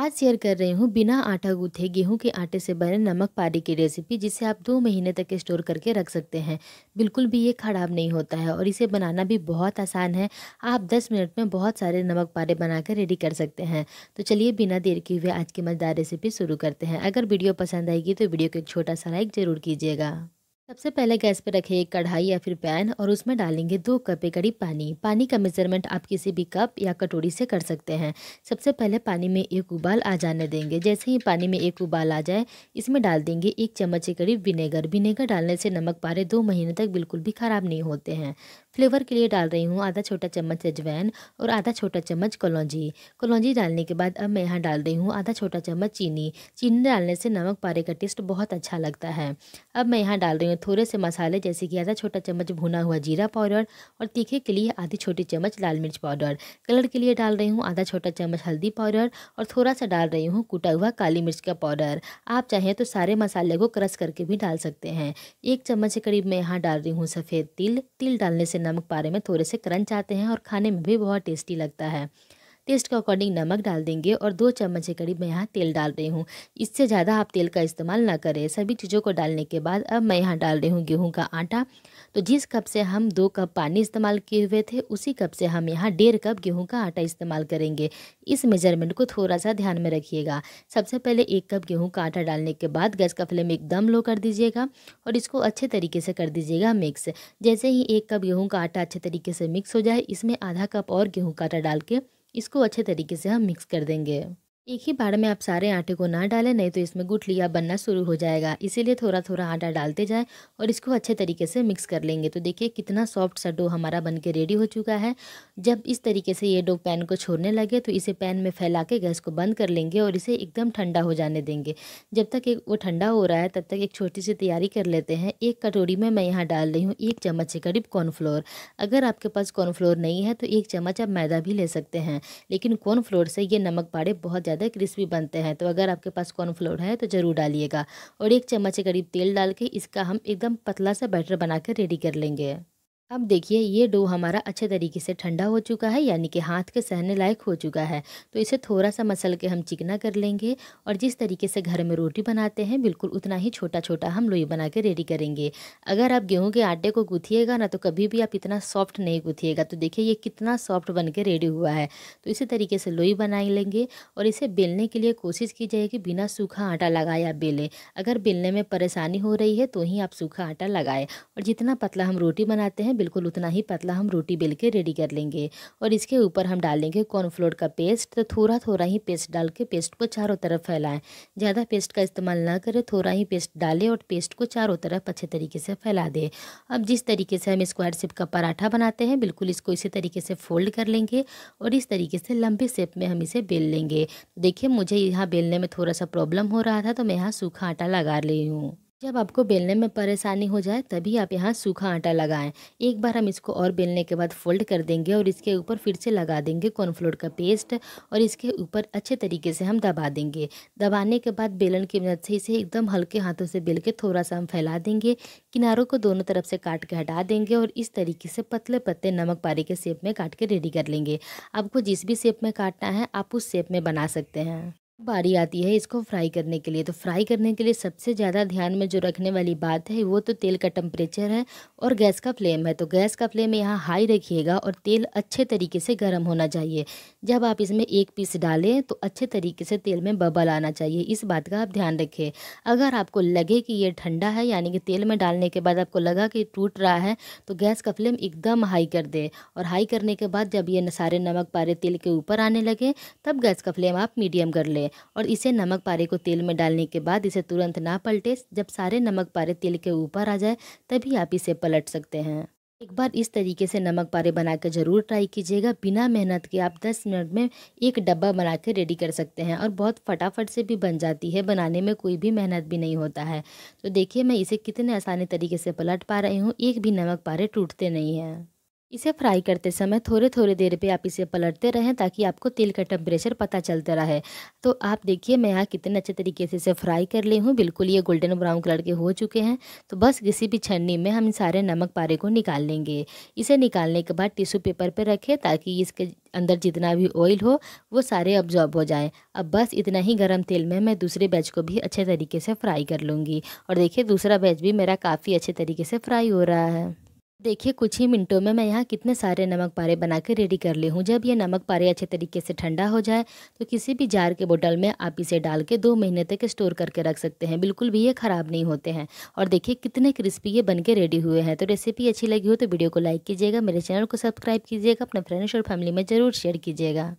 आज शेयर कर रही हूँ बिना आटा गूंथे गेहूं के आटे से बने नमक पारी की रेसिपी जिसे आप दो महीने तक स्टोर करके रख सकते हैं बिल्कुल भी ये ख़राब नहीं होता है और इसे बनाना भी बहुत आसान है आप 10 मिनट में बहुत सारे नमक पारे बनाकर रेडी कर सकते हैं तो चलिए बिना देर के हुए आज की मज़ेदार रेसिपी शुरू करते हैं अगर वीडियो पसंद आएगी तो वीडियो को एक छोटा सा लाइक ज़रूर कीजिएगा सबसे पहले गैस पर रखें एक कढ़ाई या फिर पैन और उसमें डालेंगे दो कपे करीब पानी पानी का मेजरमेंट आप किसी भी कप या कटोरी से कर सकते हैं सबसे पहले पानी में एक उबाल आ जाने देंगे जैसे ही पानी में एक उबाल आ जाए इसमें डाल देंगे एक चम्मच के करीब विनेगर विनेगर डालने से नमक पारे दो महीने तक बिल्कुल भी ख़राब नहीं होते हैं फ्लेवर के लिए डाल रही हूँ आधा छोटा चम्मच अजवैन और आधा छोटा चम्मच कलौजी कलौजी डालने के बाद अब मैं यहाँ डाल रही हूँ आधा छोटा चम्मच चीनी चीनी डालने से नमक पारे का टेस्ट बहुत अच्छा लगता है अब मैं यहाँ डाल रही हूँ थोड़े से मसाले जैसे कि आधा छोटा चम्मच भुना हुआ जीरा पाउडर और तीखे के लिए आधी छोटी चम्मच लाल मिर्च पाउडर कलर के लिए डाल रही हूँ आधा छोटा चम्मच हल्दी पाउडर और थोड़ा सा डाल रही हूँ कूटा हुआ काली मिर्च का पाउडर आप चाहें तो सारे मसाले को क्रश करके भी डाल सकते हैं एक चम्मच के करीब मैं यहाँ डाल रही हूँ सफ़ेद तिल तिल डालने से नमक पारे में थोड़े से क्रंच आते हैं और खाने में भी बहुत टेस्टी लगता है टेस्ट के अकॉर्डिंग नमक डाल देंगे और दो चम्मच के करीब मैं यहाँ तेल डाल रही हूँ इससे ज़्यादा आप तेल का इस्तेमाल ना करें सभी चीज़ों को डालने के बाद अब मैं यहाँ डाल रही हूँ गेहूँ का आटा तो जिस कप से हम दो कप पानी इस्तेमाल किए हुए थे उसी कप से हम यहाँ डेढ़ कप गेहूँ का आटा इस्तेमाल करेंगे इस मेजरमेंट को थोड़ा सा ध्यान में रखिएगा सबसे पहले एक कप गेहूँ का आटा डालने के बाद गैस का फ्लेम एकदम लो कर दीजिएगा और इसको अच्छे तरीके से कर दीजिएगा मिक्स जैसे ही एक कप गेहूँ का आटा अच्छे तरीके से मिक्स हो जाए इसमें आधा कप और गेहूँ का आटा डाल के इसको अच्छे तरीके से हम मिक्स कर देंगे एक ही बाड़ में आप सारे आटे को ना डालें नहीं तो इसमें गुठलिया बनना शुरू हो जाएगा इसीलिए थोड़ा थोड़ा आटा डालते जाएं और इसको अच्छे तरीके से मिक्स कर लेंगे तो देखिए कितना सॉफ्ट सा डो हमारा बन के रेडी हो चुका है जब इस तरीके से ये डो पैन को छोड़ने लगे तो इसे पैन में फैला के गैस को बंद कर लेंगे और इसे एकदम ठंडा हो जाने देंगे जब तक एक वो ठंडा हो रहा है तब तक एक छोटी सी तैयारी कर लेते हैं एक कटोरी में मैं यहाँ डाल रही हूँ एक चम्मच के करीब कॉर्नफ्लोर अगर आपके पास कॉर्नफ्लोर नहीं है तो एक चम्मच आप मैदा भी ले सकते हैं लेकिन कॉर्नफ्लोर से ये नमक पाड़े बहुत ज़्यादा क्रिस्पी बनते हैं तो अगर आपके पास कॉर्नफ्लोर है तो ज़रूर डालिएगा और एक चम्मच के करीब तेल डाल के इसका हम एकदम पतला सा बैटर बना कर रेडी कर लेंगे अब देखिए ये डो हमारा अच्छे तरीके से ठंडा हो चुका है यानी कि हाथ के सहने लायक हो चुका है तो इसे थोड़ा सा मसल के हम चिकना कर लेंगे और जिस तरीके से घर में रोटी बनाते हैं बिल्कुल उतना ही छोटा छोटा हम लोई बना के रेडी करेंगे अगर आप गेहूं के आटे को गुथिएगा ना तो कभी भी आप इतना सॉफ्ट नहीं गुथिएगा तो देखिए ये कितना सॉफ्ट बन के रेडी हुआ है तो इसी तरीके से लोई बना लेंगे और इसे बेलने के लिए कोशिश की जाए कि बिना सूखा आटा लगाए आप बेलें अगर बेलने में परेशानी हो रही है तो ही आप सूखा आटा लगाएँ और जितना पतला हम रोटी बनाते हैं बिल्कुल उतना ही पतला हम रोटी बेल के रेडी कर लेंगे और इसके ऊपर हम डालेंगे कॉर्नफ्लोर का पेस्ट तो थोड़ा थोड़ा ही पेस्ट डाल के पेस्ट को चारों तरफ फैलाएं ज़्यादा पेस्ट का इस्तेमाल ना करें थोड़ा ही पेस्ट डालें और पेस्ट को चारों तरफ अच्छे तरीके से फैला दें अब जिस तरीके से हम स्क्वायर शेप का पराठा बनाते हैं बिल्कुल इसको इसी तरीके से फोल्ड कर लेंगे और इस तरीके से लंबे शेप में हम इसे बेल लेंगे देखिए मुझे यहाँ बेलने में थोड़ा सा प्रॉब्लम हो रहा था तो मैं यहाँ सूखा आटा लगा रही हूँ जब आपको बेलने में परेशानी हो जाए तभी आप यहाँ सूखा आटा लगाएं एक बार हम इसको और बेलने के बाद फोल्ड कर देंगे और इसके ऊपर फिर से लगा देंगे कॉर्नफ्लोर का पेस्ट और इसके ऊपर अच्छे तरीके से हम दबा देंगे दबाने के बाद बेलन की मदद से इसे एकदम हल्के हाथों से बेल के थोड़ा सा हम फैला देंगे किनारों को दोनों तरफ से काट के हटा देंगे और इस तरीके से पतले पत्ते नमक पारी के शेप में काट के रेडी कर लेंगे आपको जिस भी शेप में काटना है आप उस शेप में बना सकते हैं बारी आती है इसको फ्राई करने के लिए तो फ्राई करने के लिए सबसे ज़्यादा ध्यान में जो रखने वाली बात है वो तो तेल का टेम्परेचर है और गैस का फ्लेम है तो गैस का फ्लेम यहाँ हाई रखिएगा और तेल अच्छे तरीके से गर्म होना चाहिए जब आप इसमें एक पीस डालें तो अच्छे तरीके से तेल में बबल आना चाहिए इस बात का आप ध्यान रखें अगर आपको लगे कि ये ठंडा है यानी कि तेल में डालने के बाद आपको लगा कि टूट रहा है तो गैस का फ्लेम एकदम हाई कर दें और हाई करने के बाद जब ये सारे नमक पारे तेल के ऊपर आने लगे तब गैस का फ्लेम आप मीडियम कर लें और इसे नमक पारे को तेल में डालने के बाद इसे तुरंत ना पलटे जब सारे नमक पारे तेल के ऊपर आ जाए तभी आप इसे पलट सकते हैं एक बार इस तरीके से नमक पारे बनाकर ज़रूर ट्राई कीजिएगा बिना मेहनत के आप 10 मिनट में एक डब्बा बना के रेडी कर सकते हैं और बहुत फटाफट से भी बन जाती है बनाने में कोई भी मेहनत भी नहीं होता है तो देखिए मैं इसे कितने आसानी तरीके से पलट पा रही हूँ एक भी नमक पारे टूटते नहीं हैं इसे फ्राई करते समय थोड़े थोड़े देर पे आप इसे पलटते रहें ताकि आपको तेल का टेम्परेचर पता चलता रहे तो आप देखिए मैं यहाँ कितने अच्छे तरीके से इसे फ्राई कर ली हूँ बिल्कुल ये गोल्डन ब्राउन कलर के हो चुके हैं तो बस किसी भी छन्नी में हम सारे नमक पारे को निकाल लेंगे इसे निकालने के बाद टिश्यू पेपर पर रखें ताकि इसके अंदर जितना भी ऑयल हो वो सारे अब्जॉर्ब हो जाए अब बस इतना ही गर्म तेल में मैं दूसरे बैच को भी अच्छे तरीके से फ्राई कर लूँगी और देखिए दूसरा बैच भी मेरा काफ़ी अच्छे तरीके से फ्राई हो रहा है देखिए कुछ ही मिनटों में मैं यहाँ कितने सारे नमक पारे बना के रेडी कर ली हूँ जब ये नमक पारे अच्छे तरीके से ठंडा हो जाए तो किसी भी जार के बोतल में आप इसे डाल के दो महीने तक स्टोर करके रख सकते हैं बिल्कुल भी ये ख़राब नहीं होते हैं और देखिए कितने क्रिस्पी ये बन के रेडी हुए हैं तो रेसिपी अच्छी लगी हो तो वीडियो को लाइक कीजिएगा मेरे चैनल को सब्सक्राइब कीजिएगा अपने फ्रेंड्स और फैमिली में ज़रूर शेयर कीजिएगा